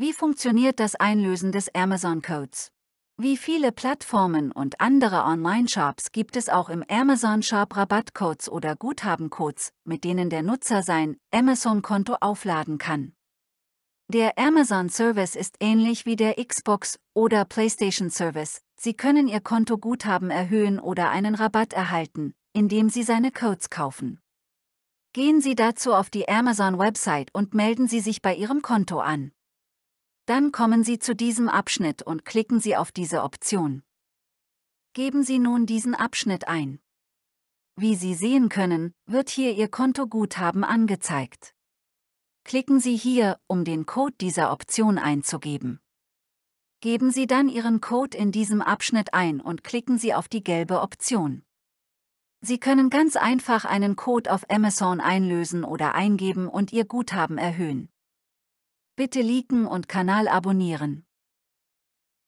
Wie funktioniert das Einlösen des Amazon-Codes? Wie viele Plattformen und andere Online-Shops gibt es auch im Amazon-Shop Rabattcodes oder Guthabencodes, mit denen der Nutzer sein Amazon-Konto aufladen kann? Der Amazon-Service ist ähnlich wie der Xbox- oder PlayStation-Service. Sie können Ihr Konto Guthaben erhöhen oder einen Rabatt erhalten, indem Sie seine Codes kaufen. Gehen Sie dazu auf die Amazon-Website und melden Sie sich bei Ihrem Konto an. Dann kommen Sie zu diesem Abschnitt und klicken Sie auf diese Option. Geben Sie nun diesen Abschnitt ein. Wie Sie sehen können, wird hier Ihr Kontoguthaben angezeigt. Klicken Sie hier, um den Code dieser Option einzugeben. Geben Sie dann Ihren Code in diesem Abschnitt ein und klicken Sie auf die gelbe Option. Sie können ganz einfach einen Code auf Amazon einlösen oder eingeben und Ihr Guthaben erhöhen. Bitte liken und Kanal abonnieren.